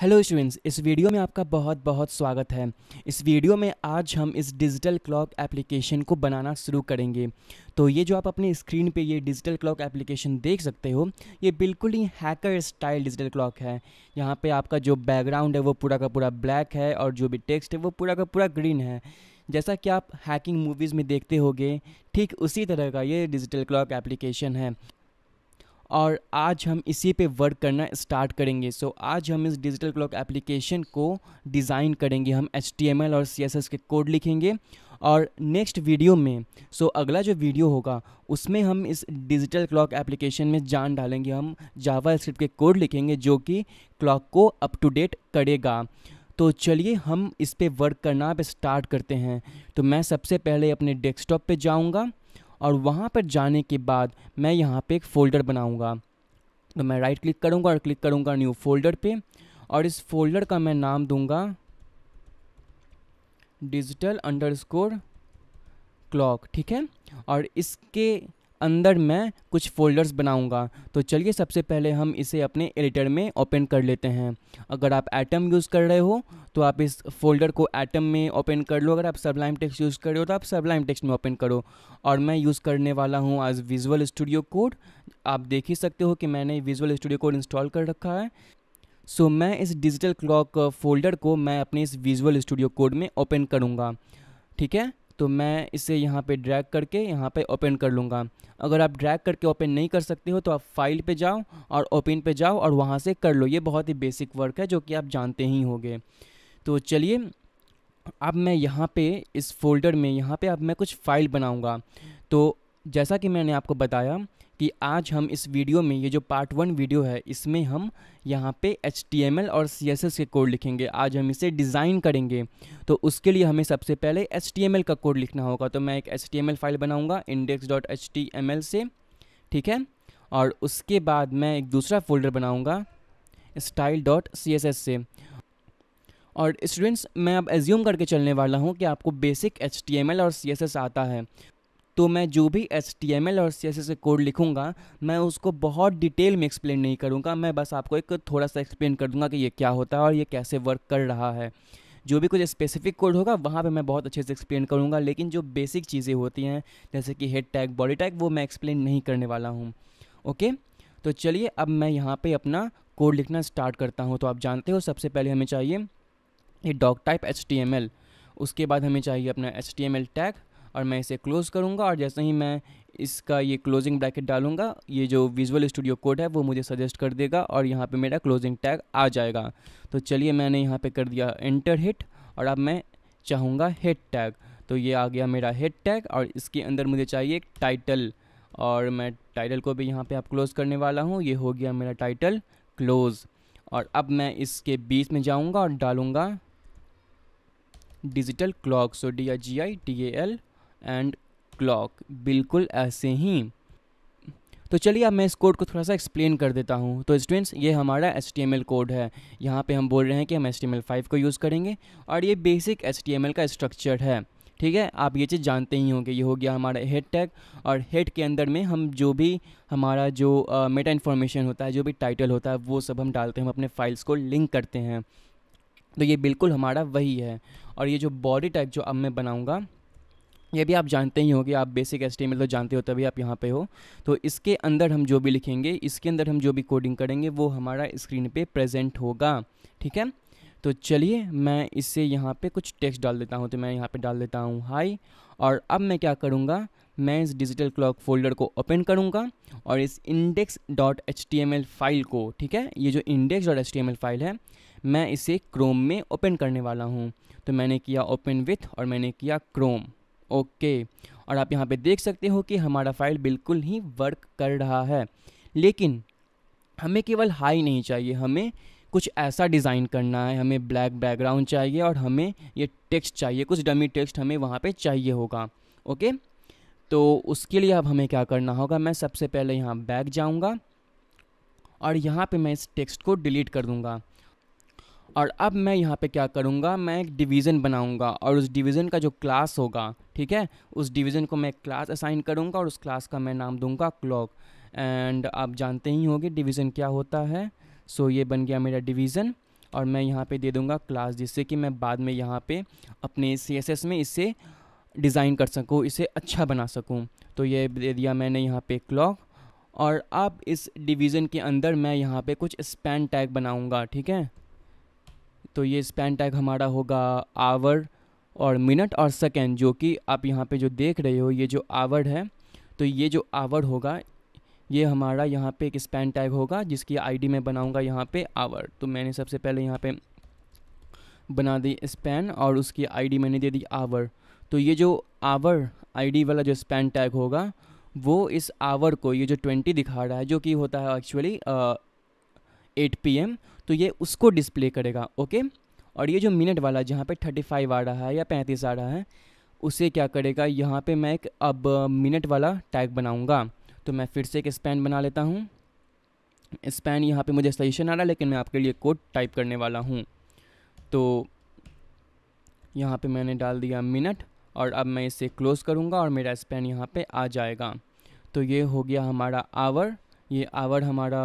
hello students इस video में आपका बहुत बहुत स्वागत है इस वीडियो में आज हम इस डिजिटल क्लॉक एप्लीकेशन को बनाना शुरू करेंगे तो ये जो आप अपने स्क्रीन पे ये डिजिटल क्लॉक एप्लीकेशन देख सकते हो ये बिल्कुल ही हैकर स्टाइल डिजिटल क्लॉक है यहाँ पे आपका जो बैकग्राउंड है वो पूरा का पूरा ब्लैक है और जो भी टेक्स्ट है वो पूरा का पूरा ग्रीन है जैसा कि आप हैकिंग मूवीज़ में देखते होगे ठीक उसी तरह का ये डिजिटल क्लॉक एप्लीकेशन है और आज हम इसी पे वर्क करना स्टार्ट करेंगे सो so, आज हम इस डिजिटल क्लॉक एप्लीकेशन को डिज़ाइन करेंगे हम एच और सी के कोड लिखेंगे और नेक्स्ट वीडियो में सो so अगला जो वीडियो होगा उसमें हम इस डिजिटल क्लॉक एप्लीकेशन में जान डालेंगे हम जावा स्क्रिप्ट के कोड लिखेंगे जो कि क्लॉक को अप टू डेट करेगा तो चलिए हम इस पर वर्क करना अब स्टार्ट करते हैं तो मैं सबसे पहले अपने डेस्कटॉप पे जाऊंगा और वहाँ पर जाने के बाद मैं यहाँ पे एक फ़ोल्डर बनाऊँगा तो मैं राइट क्लिक करूँगा और क्लिक करूँगा न्यू फोल्डर पे और इस फोल्डर का मैं नाम दूँगा डिजिटल अंडर स्कोर क्लॉक ठीक है और इसके अंदर मैं कुछ फोल्डर्स बनाऊंगा तो चलिए सबसे पहले हम इसे अपने एडिटर में ओपन कर लेते हैं अगर आप एटम यूज़ कर रहे हो तो आप इस फोल्डर को एटम में ओपन कर लो अगर आप सबलाइम टेक्स्ट यूज़ कर रहे हो तो आप सबलाइम टेक्स्ट में ओपन करो और मैं यूज़ करने वाला हूँ आज विजुअल स्टूडियो कोड आप देख ही सकते हो कि मैंने विजुअल स्टूडियो कोड इंस्टॉल कर रखा है सो so, मैं इस डिजिटल क्लॉक फोल्डर को मैं अपने इस विजुअल स्टूडियो कोड में ओपन करूँगा ठीक है तो मैं इसे यहाँ पे ड्रैग करके यहाँ पे ओपन कर लूँगा अगर आप ड्रैग करके ओपन नहीं कर सकते हो तो आप फाइल पे जाओ और ओपन पे जाओ और वहाँ से कर लो ये बहुत ही बेसिक वर्क है जो कि आप जानते ही होंगे तो चलिए अब मैं यहाँ पे इस फोल्डर में यहाँ पे अब मैं कुछ फ़ाइल बनाऊँगा तो जैसा कि मैंने आपको बताया कि आज हम इस वीडियो में ये जो पार्ट वन वीडियो है इसमें हम यहाँ पे एच और सी के कोड लिखेंगे आज हम इसे डिज़ाइन करेंगे तो उसके लिए हमें सबसे पहले एच का कोड लिखना होगा तो मैं एक एच फाइल बनाऊँगा इंडेक्स से ठीक है और उसके बाद मैं एक दूसरा फोल्डर बनाऊँगा style dot C S S से और स्टूडेंट्स मैं अब एज्यूम करके चलने वाला हूँ कि आपको बेसिक एच और सी आता है तो मैं जो भी एच और सी एस कोड लिखूँगा मैं उसको बहुत डिटेल में एक्सप्लेन नहीं करूँगा मैं बस आपको एक थोड़ा सा एक्सप्लेन कर दूँगा कि ये क्या होता है और ये कैसे वर्क कर रहा है जो भी कुछ स्पेसिफिक कोड होगा वहाँ पे मैं बहुत अच्छे से एक्सप्लेन करूँगा लेकिन जो बेसिक चीज़ें होती हैं जैसे कि हेड टैग बॉडी टैग वो मैं एक्सप्लेन नहीं करने वाला हूँ ओके तो चलिए अब मैं यहाँ पर अपना कोड लिखना स्टार्ट करता हूँ तो आप जानते हो सबसे पहले हमें चाहिए ये डॉक टाइप एच उसके बाद हमें चाहिए अपना एच टैग और मैं इसे क्लोज़ करूँगा और जैसे ही मैं इसका ये क्लोजिंग ब्रैकेट डालूंगा ये जो विजुअल स्टूडियो कोड है वो मुझे सजेस्ट कर देगा और यहाँ पे मेरा क्लोजिंग टैग आ जाएगा तो चलिए मैंने यहाँ पे कर दिया इंटर हिट और अब मैं चाहूँगा हेड टैग तो ये आ गया मेरा हेड टैग और इसके अंदर मुझे चाहिए टाइटल और मैं टाइटल को भी यहाँ पर आप क्लोज़ करने वाला हूँ ये हो गया मेरा टाइटल क्लोज़ और अब मैं इसके बीच में जाऊँगा और डालूँगा digital clock so D I G I T A L and clock बिल्कुल ऐसे ही तो चलिए अब मैं इस कोड को थोड़ा सा एक्सप्लेन कर देता हूँ तो स्टूडेंट्स ये हमारा एस कोड है यहाँ पे हम बोल रहे हैं कि हम एस टी को यूज़ करेंगे और ये बेसिक एस का स्ट्रक्चर है ठीक है आप ये चीज़ जानते ही होंगे ये हो गया हमारा हेड टैग और हेड के अंदर में हम जो भी हमारा जो मेटा uh, इन्फॉर्मेशन होता है जो भी टाइटल होता है वो सब हम डालते हैं हम अपने फाइल्स को लिंक करते हैं तो ये बिल्कुल हमारा वही है और ये जो बॉडी टैग जो अब मैं बनाऊँगा ये भी आप जानते ही होंगे आप बेसिक एस टी तो जानते हो तभी आप यहाँ पे हो तो इसके अंदर हम जो भी लिखेंगे इसके अंदर हम जो भी कोडिंग करेंगे वो हमारा स्क्रीन पे प्रेजेंट होगा ठीक है तो चलिए मैं इससे यहाँ पे कुछ टेक्स्ट डाल देता हूँ तो मैं यहाँ पे डाल देता हूँ हाई और अब मैं क्या करूँगा मैं इस डिजिटल क्लॉक फोल्डर को ओपन करूँगा और इस index dot H T M L file को ठीक है ये जो index dot T M L file है मैं इसे क्रोम में ओपन करने वाला हूँ तो मैंने किया ओपन विथ और मैंने किया क्रोम ओके और आप यहाँ पे देख सकते हो कि हमारा फाइल बिल्कुल ही वर्क कर रहा है लेकिन हमें केवल हाई नहीं चाहिए हमें कुछ ऐसा डिज़ाइन करना है हमें ब्लैक बैकग्राउंड चाहिए और हमें ये टेक्स्ट चाहिए कुछ डमी टेक्स्ट हमें वहाँ पे चाहिए होगा ओके तो उसके लिए अब हमें क्या करना होगा मैं सबसे पहले यहाँ बैक जाऊँगा और यहाँ पे मैं इस टेक्स्ट को डिलीट कर दूँगा और अब मैं यहाँ पे क्या करूँगा मैं एक डिवीज़न बनाऊँगा और उस डिवीज़न का जो क्लास होगा ठीक है उस डिवीज़न को मैं क्लास असाइन करूँगा और उस क्लास का मैं नाम दूँगा क्लॉक एंड आप जानते ही होंगे डिवीज़न क्या होता है सो so, ये बन गया मेरा डिवीज़न और मैं यहाँ पे दे दूँगा क्लास जिससे कि मैं बाद में यहाँ पे अपने सी में इसे डिज़ाइन कर सकूँ इसे अच्छा बना सकूँ तो ये दे दिया मैंने यहाँ पे क्लॉक और अब इस डिवीज़न के अंदर मैं यहाँ पे कुछ स्पैन टैग बनाऊँगा ठीक है तो ये स्पैन टैग हमारा होगा आवर और मिनट और सेकेंड जो कि आप यहाँ पे जो देख रहे हो ये जो आवर है तो ये जो आवर होगा ये हमारा यहाँ पे एक स्पैन टैग होगा जिसकी आईडी मैं बनाऊँगा यहाँ पे आवर तो मैंने सबसे पहले यहाँ पे बना दी स्पैन और उसकी आईडी मैंने दे दी आवर तो ये जो आवर आईडी वाला जो स्पैन टैग होगा वो इस आवर को ये जो ट्वेंटी दिखा रहा है जो कि होता है एक्चुअली एट पी एम तो ये उसको डिस्प्ले करेगा ओके और ये जो मिनट वाला जहाँ पे 35 आ रहा है या 35 आ रहा है उसे क्या करेगा यहाँ पे मैं एक अब मिनट वाला टैग बनाऊँगा तो मैं फिर से एक स्पैन बना लेता हूँ स्पैन यहाँ पे मुझे सजेशन आ रहा है लेकिन मैं आपके लिए कोड टाइप करने वाला हूँ तो यहाँ पे मैंने डाल दिया मिनट और अब मैं इसे क्लोज़ करूँगा और मेरा स्पैन यहाँ पर आ जाएगा तो ये हो गया हमारा आवर ये आवर हमारा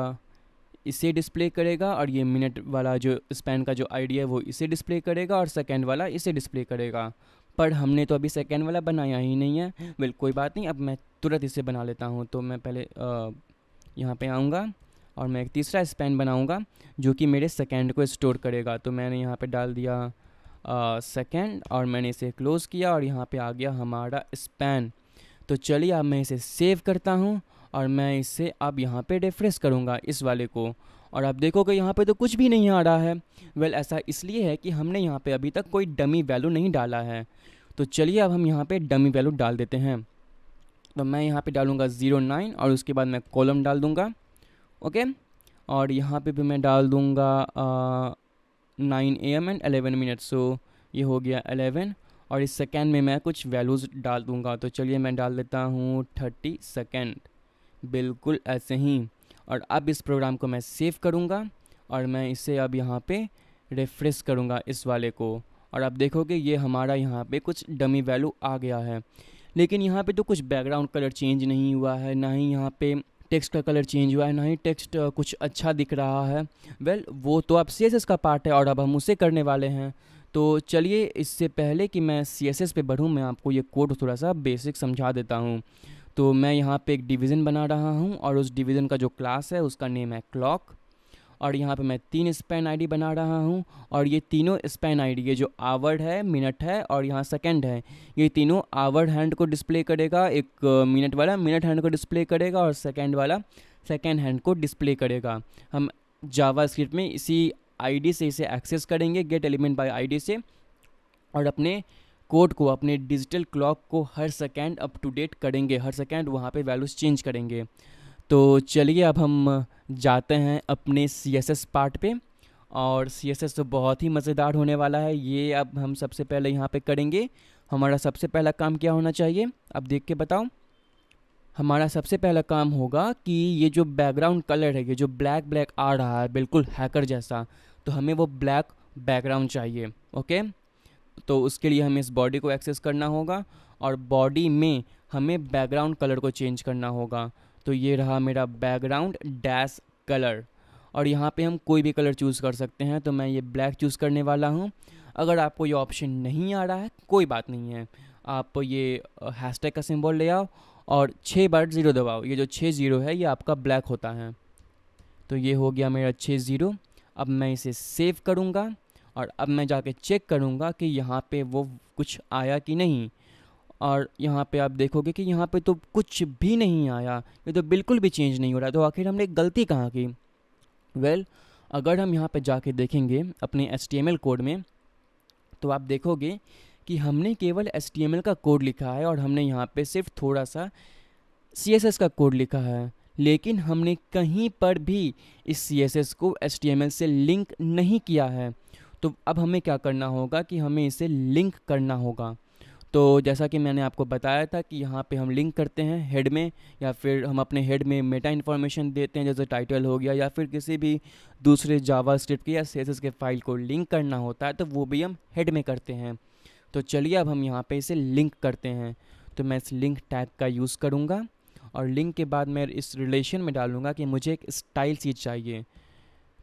इसे डिस्प्ले करेगा और ये मिनट वाला जो स्पैन का जो आइडिया है वो इसे डिस्प्ले करेगा और सेकेंड वाला इसे डिस्प्ले करेगा पर हमने तो अभी सेकेंड वाला बनाया ही नहीं है वेल कोई बात नहीं अब मैं तुरंत इसे बना लेता हूँ तो मैं पहले यहाँ पे आऊँगा और मैं एक तीसरा स्पैन बनाऊँगा जो कि मेरे सेकेंड को स्टोर करेगा तो मैंने यहाँ पे डाल दिया सेकेंड और मैंने इसे क्लोज़ किया और यहाँ पे आ गया हमारा स्पैन तो चलिए अब मैं इसे सेव करता हूँ और मैं इसे अब यहाँ पे डिफ्रेस करूँगा इस वाले को और आप देखोगे यहाँ पे तो कुछ भी नहीं आ रहा है वेल well, ऐसा इसलिए है कि हमने यहाँ पे अभी तक कोई डमी वैल्यू नहीं डाला है तो चलिए अब हम यहाँ पे डमी वैल्यू डाल देते हैं तो मैं यहाँ पे डालूँगा ज़ीरो नाइन और उसके बाद मैं कॉलम डाल दूँगा ओके और यहाँ पे भी मैं डाल दूँगा nine A M and eleven minute so ये हो गया एलेवन और इस सेकेंड में मैं कुछ वैल्यूज़ डाल दूँगा तो चलिए मैं डाल देता हूँ थर्टी सेकेंड बिल्कुल ऐसे ही और अब इस प्रोग्राम को मैं सेव करूँगा और मैं इसे अब यहाँ पे रिफ्रेश करूँगा इस वाले को और आप देखोगे ये हमारा यहाँ पे कुछ डमी वैल्यू आ गया है लेकिन यहाँ पे तो कुछ बैकग्राउंड कलर चेंज नहीं हुआ है ना ही यहाँ पे टेक्स्ट का कलर चेंज हुआ है ना ही टेक्स्ट कुछ अच्छा दिख रहा है वेल well, वो तो अब सी का पार्ट है और अब हम उसे करने वाले हैं तो चलिए इससे पहले कि मैं सी पे बढ़ूँ मैं आपको ये कोड थोड़ा सा बेसिक समझा देता हूँ तो मैं यहाँ पे एक डिवीज़न बना रहा हूँ और उस डिवीज़न का जो क्लास है उसका नेम है क्लॉक और यहाँ पे मैं तीन स्पैन आईडी बना रहा हूँ और ये तीनों स्पैन आईडी ये जो आवर्ड है मिनट है और यहाँ सेकंड है ये तीनों आवर्ड हैंड को डिस्प्ले करेगा एक मिनट वाला मिनट हैंड को डिस्प्ले करेगा और सेकंड वाला सेकंड हैंड को डिस्प्ले करेगा हम जावा में इसी आईडी से इसे एक्सेस करेंगे गेट एलिमेंट बाय आईडी से और अपने कोड को अपने डिजिटल क्लॉक को हर सेकेंड अप टू डेट करेंगे हर सेकेंड वहाँ पे वैल्यूज़ चेंज करेंगे तो चलिए अब हम जाते हैं अपने सी एस एस पार्ट पे और सी एस एस तो बहुत ही मज़ेदार होने वाला है ये अब हम सबसे पहले यहाँ पे करेंगे हमारा सबसे पहला काम क्या होना चाहिए अब देख के बताओ हमारा सबसे पहला काम होगा कि ये जो बैकग्राउंड कलर है ये जो ब्लैक ब्लैक आ रहा है बिल्कुल हैकर जैसा तो हमें वो ब्लैक बैकग्राउंड चाहिए ओके तो उसके लिए हमें इस बॉडी को एक्सेस करना होगा और बॉडी में हमें बैकग्राउंड कलर को चेंज करना होगा तो ये रहा मेरा बैकग्राउंड डैश कलर और यहाँ पे हम कोई भी कलर चूज़ कर सकते हैं तो मैं ये ब्लैक चूज़ करने वाला हूँ अगर आपको ये ऑप्शन नहीं आ रहा है कोई बात नहीं है आप ये हैशटैग का सिंबल ले आओ और छः बार ज़ीरो दबाओ ये जो छः ज़ीरो है ये आपका ब्लैक होता है तो ये हो गया मेरा छः ज़ीरो अब मैं इसे सेव करूँगा और अब मैं जाके चेक करूँगा कि यहाँ पे वो कुछ आया कि नहीं और यहाँ पे आप देखोगे कि यहाँ पे तो कुछ भी नहीं आया ये तो बिल्कुल भी चेंज नहीं हो रहा तो आखिर हमने गलती कहाँ की वेल well, अगर हम यहाँ पे जाके देखेंगे अपने एस कोड में तो आप देखोगे कि हमने केवल एस का कोड लिखा है और हमने यहाँ पे सिर्फ थोड़ा सा सी का कोड लिखा है लेकिन हमने कहीं पर भी इस सी को एस से लिंक नहीं किया है तो अब हमें क्या करना होगा कि हमें इसे लिंक करना होगा तो जैसा कि मैंने आपको बताया था कि यहाँ पे हम लिंक करते हैं हेड में या फिर हम अपने हेड में मेटा इन्फॉर्मेशन देते हैं जैसे टाइटल हो गया या फिर किसी भी दूसरे जावा स्क्रिप्ट के या सेसेस के फाइल को लिंक करना होता है तो वो भी हम हेड में करते हैं तो चलिए अब हम यहाँ पे इसे लिंक करते हैं तो मैं इस लिंक टैग का यूज़ करूँगा और लिंक के बाद मैं इस रिलेशन में डालूँगा कि मुझे एक स्टाइल सीट चाहिए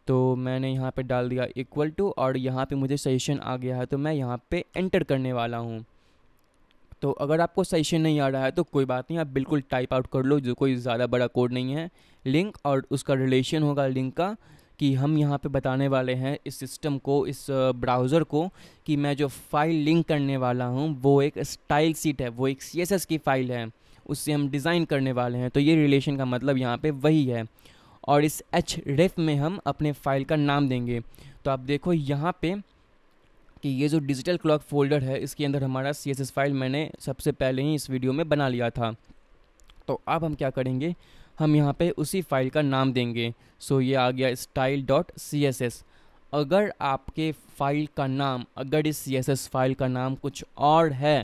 तो मैंने यहाँ पे डाल दिया इक्वल टू और यहाँ पे मुझे सजेशन आ गया है तो मैं यहाँ पे एंटर करने वाला हूँ तो अगर आपको सजेशन नहीं आ रहा है तो कोई बात नहीं आप बिल्कुल टाइप आउट कर लो जो कोई ज़्यादा बड़ा कोड नहीं है लिंक और उसका रिलेशन होगा लिंक का कि हम यहाँ पे बताने वाले हैं इस सिस्टम को इस ब्राउज़र को कि मैं जो फ़ाइल लिंक करने वाला हूँ वो एक स्टाइल सीट है वो एक सी की फ़ाइल है उससे हम डिज़ाइन करने वाले हैं तो ये रिलेशन का मतलब यहाँ पर वही है और इस एच रेफ में हम अपने फाइल का नाम देंगे तो आप देखो यहाँ पे कि ये जो डिजिटल क्लॉक फोल्डर है इसके अंदर हमारा सी फाइल मैंने सबसे पहले ही इस वीडियो में बना लिया था तो अब हम क्या करेंगे हम यहाँ पे उसी फाइल का नाम देंगे सो ये आ गया style dot C S S अगर आपके फाइल का नाम अगर इस सी एस एस फाइल का नाम कुछ और है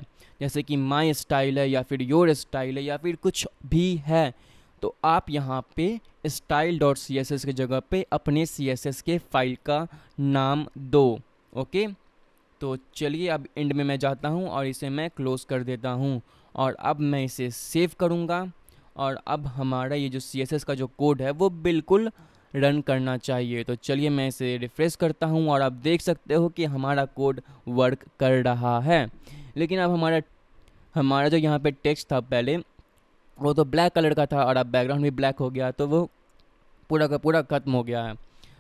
जैसे कि माई स्टाइल है या फिर योर स्टाइल है या फिर कुछ भी है तो आप यहाँ पे style dot C S S की जगह पे अपने सी एस एस के फाइल का नाम दो ओके तो चलिए अब एंड में मैं जाता हूँ और इसे मैं क्लोज़ कर देता हूँ और अब मैं इसे सेव करूँगा और अब हमारा ये जो सी एस एस का जो कोड है वो बिल्कुल रन करना चाहिए तो चलिए मैं इसे रिफ़्रेश करता हूँ और आप देख सकते हो कि हमारा कोड वर्क कर रहा है लेकिन अब हमारा हमारा जो यहाँ पे टेक्स्ट था पहले वो तो ब्लैक कलर का था और अब बैकग्राउंड भी ब्लैक हो गया तो वो पूरा का पूरा ख़त्म हो गया है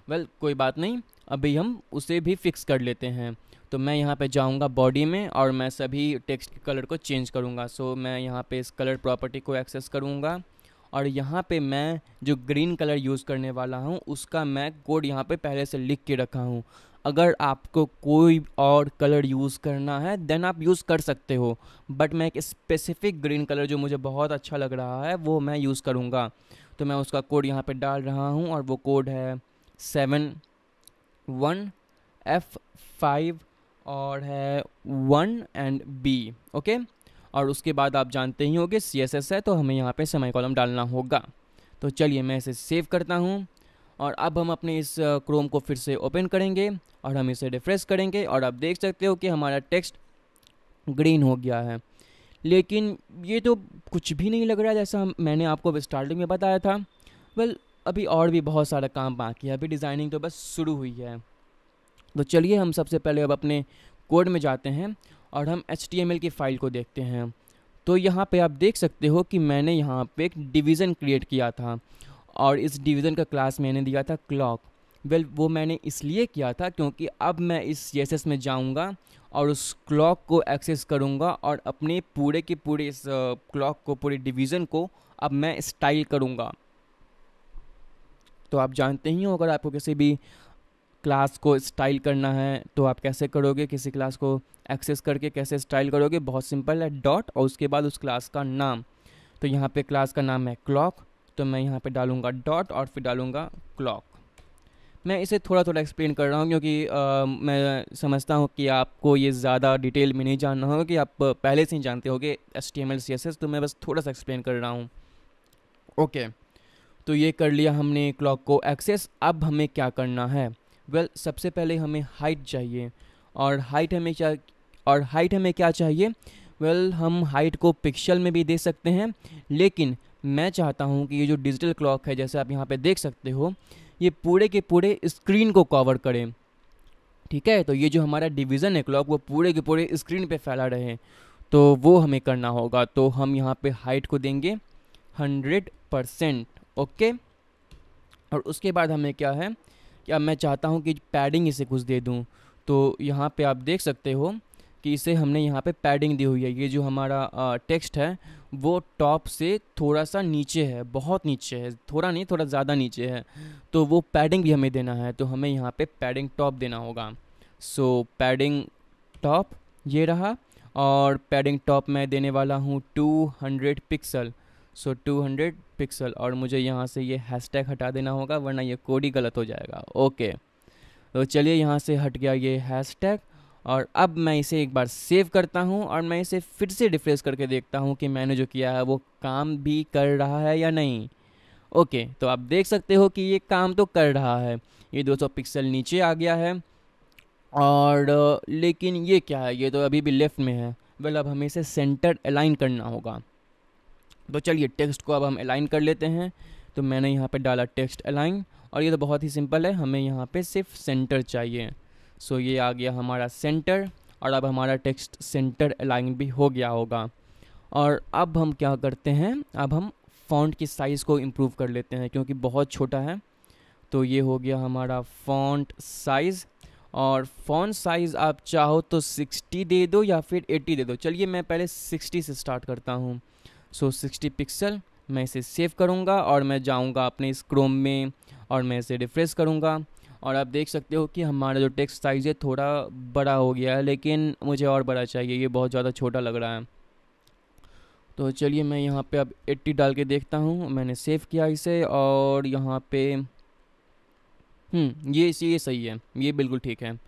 वेल well, कोई बात नहीं अभी हम उसे भी फिक्स कर लेते हैं तो मैं यहाँ पे जाऊँगा बॉडी में और मैं सभी टेक्स्ट के कलर को चेंज करूँगा सो so, मैं यहाँ पे इस कलर प्रॉपर्टी को एक्सेस करूँगा और यहाँ पे मैं जो ग्रीन कलर यूज़ करने वाला हूँ उसका मैं कोड यहाँ पे पहले से लिख के रखा हूँ अगर आपको कोई और कलर यूज़ करना है देन आप यूज़ कर सकते हो बट मैं एक स्पेसिफ़िक ग्रीन कलर जो मुझे बहुत अच्छा लग रहा है वो मैं यूज़ करूँगा तो मैं उसका कोड यहाँ पे डाल रहा हूँ और वो कोड है सेवन वन एफ़ फाइव और है वन एंड बी ओके और उसके बाद आप जानते ही होंगे सी है तो हमें यहाँ पे समय कॉलम डालना होगा तो चलिए मैं इसे सेव करता हूँ और अब हम अपने इस क्रोम को फिर से ओपन करेंगे और हम इसे रिफ्रेश करेंगे और आप देख सकते हो कि हमारा टेक्स्ट ग्रीन हो गया है लेकिन ये तो कुछ भी नहीं लग रहा जैसा मैंने आपको स्टार्टिंग में बताया था वेल well, अभी और भी बहुत सारा काम बाकी है अभी डिज़ाइनिंग तो बस शुरू हुई है तो चलिए हम सबसे पहले अब अपने कोड में जाते हैं और हम एच की फ़ाइल को देखते हैं तो यहाँ पे आप देख सकते हो कि मैंने यहाँ पे एक डिवीज़न क्रिएट किया था और इस डिवीज़न का क्लास मैंने दिया था क्लॉक वेल well, वो मैंने इसलिए किया था क्योंकि अब मैं इस जेसेस में जाऊंगा और उस क्लॉक को एक्सेस करूंगा और अपने पूरे के पूरे इस क्लॉक को पूरे डिवीज़न को अब मैं स्टाइल करूंगा तो आप जानते ही हो अगर आपको किसी भी क्लास को स्टाइल करना है तो आप कैसे करोगे किसी क्लास को एक्सेस करके कैसे स्टाइल करोगे बहुत सिंपल है डॉट और उसके बाद उस क्लास का नाम तो यहाँ पे क्लास का नाम है क्लॉक तो मैं यहाँ पे डालूँगा डॉट और फिर डालूँगा क्लॉक मैं इसे थोड़ा थोड़ा एक्सप्लेन कर रहा हूँ क्योंकि आ, मैं समझता हूँ कि आपको ये ज़्यादा डिटेल में नहीं जानना होगा कि आप पहले से ही जानते होगे S T M L C S S तो मैं बस थोड़ा सा एक्सप्लेन कर रहा हूँ ओके तो ये कर लिया हमने क्लॉक को एक्सेस अब हमें क्या करना है वेल well, सबसे पहले हमें हाइट चाहिए और हाइट हमें क्या और हाइट हमें क्या चाहिए वेल well, हम हाइट को पिक्सल में भी दे सकते हैं लेकिन मैं चाहता हूँ कि ये जो डिजिटल क्लॉक है जैसे आप यहाँ पे देख सकते हो ये पूरे के पूरे स्क्रीन को कवर करें ठीक है तो ये जो हमारा डिवीज़न है क्लॉक वो पूरे के पूरे स्क्रीन पे फैला रहे तो वो हमें करना होगा तो हम यहाँ पे हाइट को देंगे हंड्रेड परसेंट ओके और उसके बाद हमें क्या है कि अब मैं चाहता हूँ कि पैडिंग इसे कुछ दे दूँ तो यहाँ पे आप देख सकते हो कि इसे हमने यहाँ पे पैडिंग दी हुई है ये जो हमारा टेक्स्ट है वो टॉप से थोड़ा सा नीचे है बहुत नीचे है थोड़ा नहीं थोड़ा ज़्यादा नीचे है तो वो पैडिंग भी हमें देना है तो हमें यहाँ पे पैडिंग टॉप देना होगा सो पैडिंग टॉप ये रहा और पैडिंग टॉप मैं देने वाला हूँ 200 पिक्सल सो टू 200 पिक्सल और मुझे यहाँ से ये हैशटैग हटा देना होगा वरना ये कोड ही गलत हो जाएगा ओके तो चलिए यहाँ से हट गया ये हैशटैग और अब मैं इसे एक बार सेव करता हूँ और मैं इसे फिर से रिफ्रेश करके देखता हूँ कि मैंने जो किया है वो काम भी कर रहा है या नहीं ओके तो आप देख सकते हो कि ये काम तो कर रहा है ये 200 पिक्सल नीचे आ गया है और लेकिन ये क्या है ये तो अभी भी लेफ़्ट में है वेल अब हमें इसे सेंटर अलाइन करना होगा तो चलिए टेक्स्ट को अब हम अलाइन कर लेते हैं तो मैंने यहाँ पे डाला टेक्स्ट अलाइन और ये तो बहुत ही सिंपल है हमें यहाँ पे सिर्फ सेंटर चाहिए सो ये आ गया हमारा सेंटर और अब हमारा टेक्स्ट सेंटर अलाइन भी हो गया होगा और अब हम क्या करते हैं अब हम फ़ॉन्ट की साइज़ को इम्प्रूव कर लेते हैं क्योंकि बहुत छोटा है तो ये हो गया हमारा फ़ॉन्ट साइज़ और फ़ॉन्ट साइज़ आप चाहो तो 60 दे दो या फिर 80 दे दो चलिए मैं पहले 60 से स्टार्ट करता हूँ सो so, 60 पिक्सल मैं इसे सेव करूँगा और मैं जाऊँगा अपने इस क्रोम में और मैं इसे रिफ़्रेश करूँगा और आप देख सकते हो कि हमारा जो टेक्स्ट साइज़ है थोड़ा बड़ा हो गया है लेकिन मुझे और बड़ा चाहिए ये बहुत ज़्यादा छोटा लग रहा है तो चलिए मैं यहाँ पे अब 80 डाल के देखता हूँ मैंने सेव किया इसे और यहाँ पे हम्म, ये ये सही है ये बिल्कुल ठीक है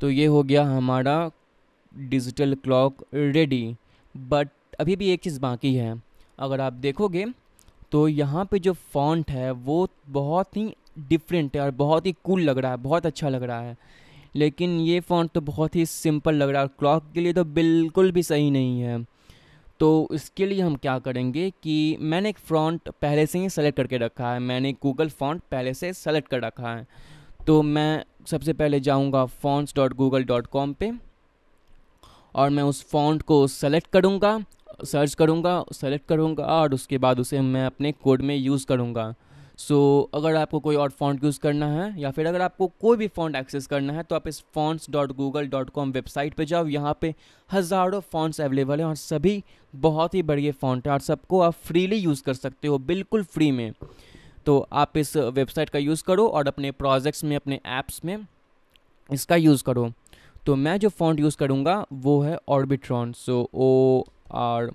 तो ये हो गया हमारा डिजिटल क्लॉक रेडी बट अभी भी एक चीज़ बाकी है अगर आप देखोगे तो यहाँ पे जो फॉन्ट है वो बहुत ही डिफरेंट है और बहुत ही कूल लग रहा है बहुत अच्छा लग रहा है लेकिन ये फ़ोन तो बहुत ही सिंपल लग रहा है और क्लॉक के लिए तो बिल्कुल भी सही नहीं है तो इसके लिए हम क्या करेंगे कि मैंने एक फ़ॉन्ट पहले से ही सेलेक्ट करके रखा है मैंने गूगल फ़ॉन्ट पहले से सेलेक्ट कर रखा है तो मैं सबसे पहले जाऊंगा fonts dot Google dot com पर और मैं उस फ़ॉन्ट को सेलेक्ट करूँगा सर्च करूँगा सेलेक्ट करूँगा और उसके बाद उसे मैं अपने कोड में यूज़ करूँगा सो so, अगर आपको कोई और फॉन्ट यूज़ करना है या फिर अगर आपको कोई भी फॉन्ट एक्सेस करना है तो आप इस fonts dot Google dot com website पर जाओ यहाँ पे हज़ारों फॉन्ट्स अवेलेबल हैं और सभी बहुत ही बढ़िया फॉन्ट हैं और सबको आप फ्रीली यूज़ कर सकते हो बिल्कुल फ्री में तो आप इस वेबसाइट का यूज़ करो और अपने प्रोजेक्ट्स में अपने ऐप्स में इसका यूज़ करो तो मैं जो फॉन्ट यूज़ करूँगा वो है Orbitron so O R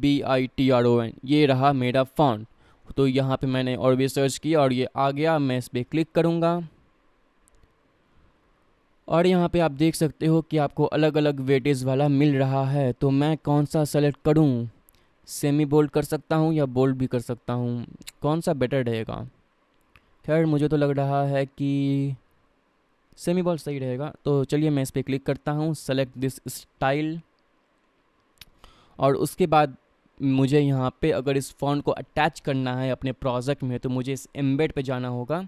B I T R O N ये रहा मेरा फॉन्ट तो यहाँ पे मैंने और भी सर्च किया और ये आ गया मैं इस पर क्लिक करूँगा और यहाँ पे आप देख सकते हो कि आपको अलग अलग वेटेज वाला मिल रहा है तो मैं कौन सा सेलेक्ट करूँ सेमी बोल्ड कर सकता हूँ या बोल्ड भी कर सकता हूँ कौन सा बेटर रहेगा खैर मुझे तो लग रहा है कि सेमी बोल्ड सही रहेगा तो चलिए मैं इस पर क्लिक करता हूँ सेलेक्ट दिस स्टाइल और उसके बाद मुझे यहाँ पे अगर इस फॉन्ट को अटैच करना है अपने प्रोजेक्ट में तो मुझे इस एम्बेड पे जाना होगा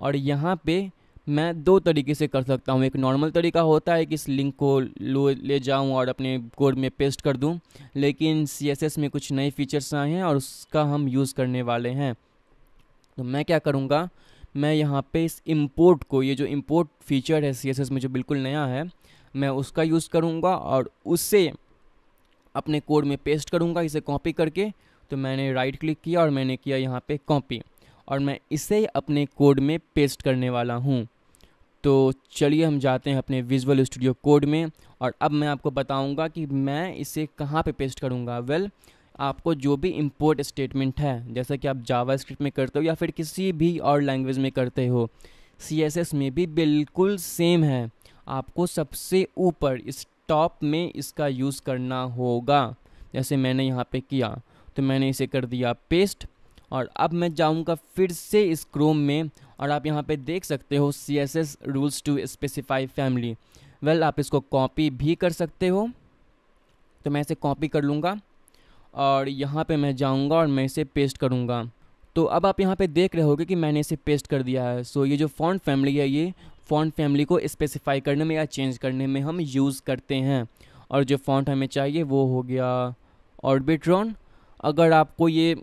और यहाँ पे मैं दो तरीके से कर सकता हूँ एक नॉर्मल तरीका होता है कि इस लिंक को लो ले जाऊँ और अपने कोड में पेस्ट कर दूँ लेकिन सी में कुछ नए फीचर्स आए हैं और उसका हम यूज़ करने वाले हैं तो मैं क्या करूँगा मैं यहाँ पे इस इम्पोर्ट को ये जो इम्पोर्ट फीचर है सी में जो बिल्कुल नया है मैं उसका यूज़ करूँगा और उससे अपने कोड में पेस्ट करूँगा इसे कॉपी करके तो मैंने राइट क्लिक किया और मैंने किया यहाँ पे कॉपी और मैं इसे अपने कोड में पेस्ट करने वाला हूँ तो चलिए हम जाते हैं अपने विजुअल स्टूडियो कोड में और अब मैं आपको बताऊंगा कि मैं इसे कहाँ पे पेस्ट करूँगा वेल well, आपको जो भी इम्पोर्ट स्टेटमेंट है जैसा कि आप जावा स्क्रिप्ट में करते हो या फिर किसी भी और लैंग्वेज में करते हो सी में भी बिल्कुल सेम है आपको सबसे ऊपर इस टॉप में इसका यूज़ करना होगा जैसे मैंने यहाँ पे किया तो मैंने इसे कर दिया पेस्ट और अब मैं जाऊँगा फिर से इस क्रोम में और आप यहाँ पे देख सकते हो C S S rules to specify family well आप इसको कॉपी भी कर सकते हो तो मैं इसे कॉपी कर लूँगा और यहाँ पे मैं जाऊँगा और मैं इसे पेस्ट करूँगा तो अब आप यहाँ पे देख रहे होगे कि मैंने इसे पेस्ट कर दिया है सो so, ये जो फॉन्ट फैमिली है ये फ़ॉन्ट फैमिली को स्पेसिफाई करने में या चेंज करने में हम यूज़ करते हैं और जो फॉन्ट हमें चाहिए वो हो गया ऑर्बिट्रॉन अगर आपको ये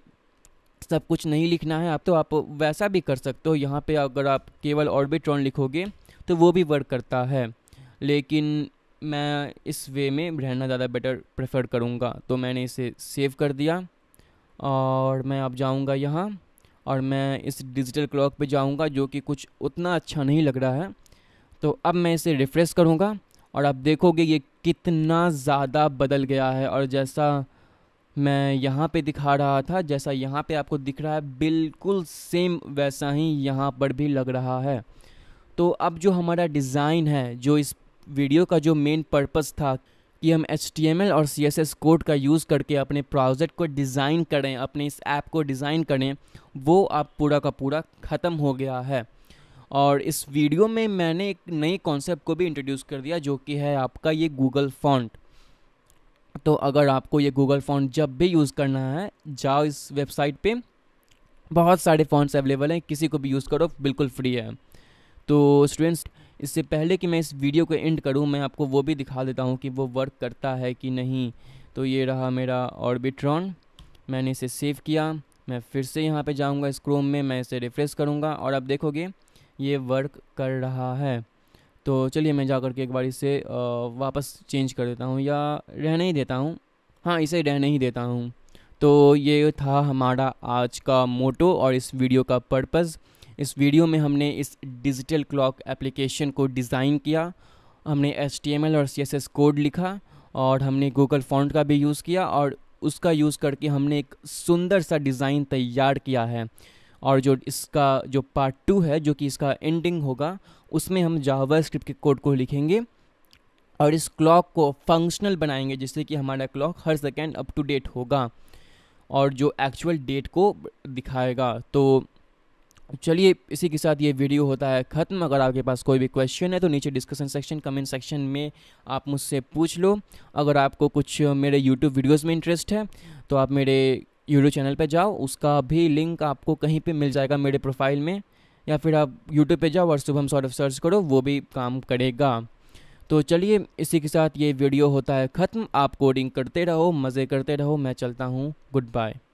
सब कुछ नहीं लिखना है आप तो आप वैसा भी कर सकते हो यहाँ पे अगर आप केवल ऑर्बिट्रॉन लिखोगे तो वो भी वर्क करता है लेकिन मैं इस वे में रहना ज़्यादा बेटर प्रेफर करूँगा तो मैंने इसे सेव कर दिया और मैं अब जाऊँगा यहाँ और मैं इस डिजिटल क्लॉक पे जाऊंगा जो कि कुछ उतना अच्छा नहीं लग रहा है तो अब मैं इसे रिफ़्रेश करूंगा और आप देखोगे ये कितना ज़्यादा बदल गया है और जैसा मैं यहाँ पे दिखा रहा था जैसा यहाँ पे आपको दिख रहा है बिल्कुल सेम वैसा ही यहाँ पर भी लग रहा है तो अब जो हमारा डिज़ाइन है जो इस वीडियो का जो मेन पर्पस था कि हम एच और सी कोड का यूज़ करके अपने प्रोजेक्ट को डिज़ाइन करें अपने इस ऐप को डिज़ाइन करें वो आप पूरा का पूरा ख़त्म हो गया है और इस वीडियो में मैंने एक नए कॉन्सेप्ट को भी इंट्रोड्यूस कर दिया जो कि है आपका ये गूगल फॉन्ट तो अगर आपको ये गूगल फॉन्ट जब भी यूज़ करना है जाओ इस वेबसाइट पे बहुत सारे फॉन्ट्स अवेलेबल हैं किसी को भी यूज़ करो बिल्कुल फ्री है तो स्टूडेंट्स इससे पहले कि मैं इस वीडियो को एंड करूँ मैं आपको वो भी दिखा देता हूँ कि वो वर्क करता है कि नहीं तो ये रहा मेरा ऑर्बिट्रॉन मैंने इसे सेव किया मैं फिर से यहाँ पे जाऊँगा इस क्रोम में मैं इसे रिफ़्रेश करूँगा और आप देखोगे ये वर्क कर रहा है तो चलिए मैं जा करके एक बार इसे वापस चेंज कर देता हूँ या रहने ही देता हूँ हाँ इसे रहने ही देता हूँ तो ये था हमारा आज का मोटो और इस वीडियो का पर्पज़ इस वीडियो में हमने इस डिजिटल क्लॉक एप्लीकेशन को डिज़ाइन किया हमने एस और सी कोड लिखा और हमने गूगल फॉन्ट का भी यूज़ किया और उसका यूज़ करके हमने एक सुंदर सा डिज़ाइन तैयार किया है और जो इसका जो पार्ट टू है जो कि इसका एंडिंग होगा उसमें हम जावर स्क्रिप्ट के कोड को लिखेंगे और इस क्लॉक को फंक्शनल बनाएंगे जिससे कि हमारा क्लॉक हर सेकेंड अप टू डेट होगा और जो एक्चुअल डेट को दिखाएगा तो चलिए इसी के साथ ये वीडियो होता है ख़त्म अगर आपके पास कोई भी क्वेश्चन है तो नीचे डिस्कशन सेक्शन कमेंट सेक्शन में आप मुझसे पूछ लो अगर आपको कुछ मेरे यूट्यूब वीडियोस में इंटरेस्ट है तो आप मेरे यूट्यूब चैनल पर जाओ उसका भी लिंक आपको कहीं पर मिल जाएगा मेरे प्रोफाइल में या फिर आप यूट्यूब पर जाओ और शुभम सॉर्ट सर्च करो वो भी काम करेगा तो चलिए इसी के साथ ये वीडियो होता है ख़त्म आप कोडिंग करते रहो मज़े करते रहो मैं चलता हूँ गुड बाय